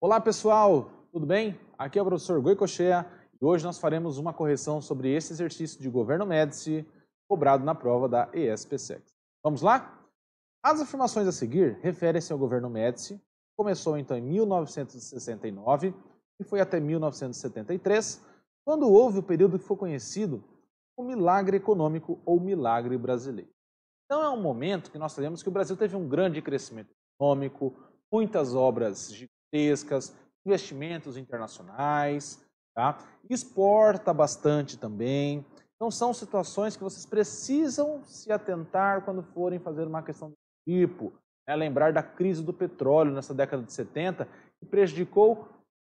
Olá pessoal, tudo bem? Aqui é o professor Goi Cochea e hoje nós faremos uma correção sobre esse exercício de governo Médici cobrado na prova da ESPSEX. Vamos lá? As afirmações a seguir referem-se ao governo Médici, começou então em 1969 e foi até 1973, quando houve o período que foi conhecido como milagre econômico ou milagre brasileiro. Então é um momento que nós sabemos que o Brasil teve um grande crescimento econômico, muitas obras de gigantescas, investimentos internacionais, tá? exporta bastante também. Então, são situações que vocês precisam se atentar quando forem fazer uma questão do tipo. É lembrar da crise do petróleo nessa década de 70, que prejudicou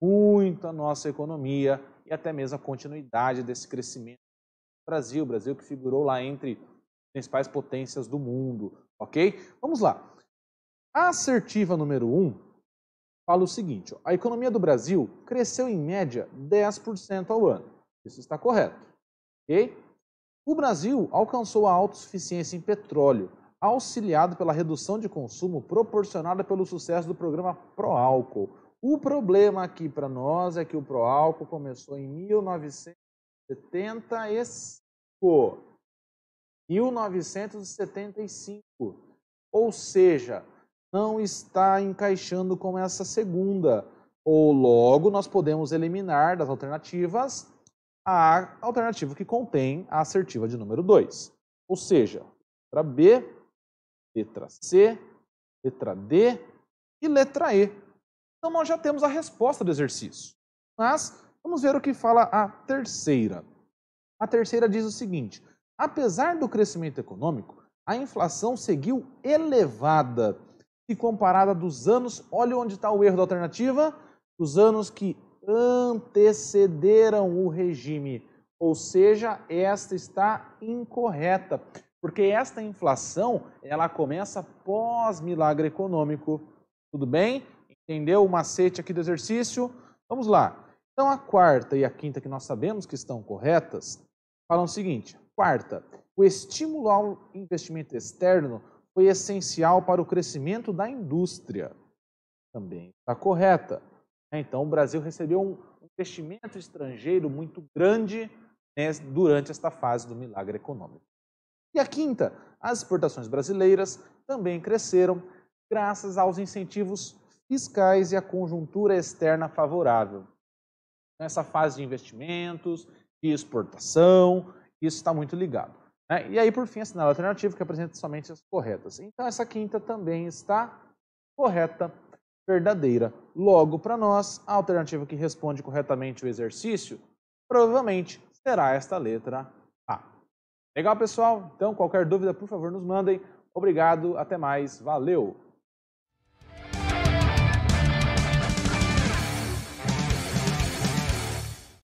muito a nossa economia e até mesmo a continuidade desse crescimento do Brasil. O Brasil que figurou lá entre as principais potências do mundo, ok? Vamos lá. A assertiva número 1 um fala o seguinte: ó, a economia do Brasil cresceu em média 10% ao ano. Isso está correto. Okay? O Brasil alcançou a autossuficiência em petróleo, auxiliado pela redução de consumo proporcionada pelo sucesso do programa Proálcool. O problema aqui para nós é que o Proálcool começou em 1975. 1975. Ou seja, não está encaixando com essa segunda. Ou logo nós podemos eliminar das alternativas a alternativa que contém a assertiva de número 2. Ou seja, letra B, letra C, letra D e letra E. Então nós já temos a resposta do exercício. Mas vamos ver o que fala a terceira. A terceira diz o seguinte: apesar do crescimento econômico, a inflação seguiu elevada comparada dos anos, olha onde está o erro da alternativa, dos anos que antecederam o regime. Ou seja, esta está incorreta, porque esta inflação, ela começa pós-milagre econômico. Tudo bem? Entendeu o macete aqui do exercício? Vamos lá. Então, a quarta e a quinta que nós sabemos que estão corretas falam o seguinte. Quarta, o estímulo ao investimento externo foi essencial para o crescimento da indústria. Também está correta. Né? Então, o Brasil recebeu um investimento estrangeiro muito grande né, durante esta fase do milagre econômico. E a quinta, as exportações brasileiras também cresceram graças aos incentivos fiscais e à conjuntura externa favorável. Nessa então, fase de investimentos, de exportação, isso está muito ligado. Né? E aí, por fim, assinale a alternativa que apresenta somente as corretas. Então, essa quinta também está correta, verdadeira. Logo, para nós, a alternativa que responde corretamente o exercício provavelmente será esta letra A. Legal, pessoal? Então, qualquer dúvida, por favor, nos mandem. Obrigado, até mais, valeu!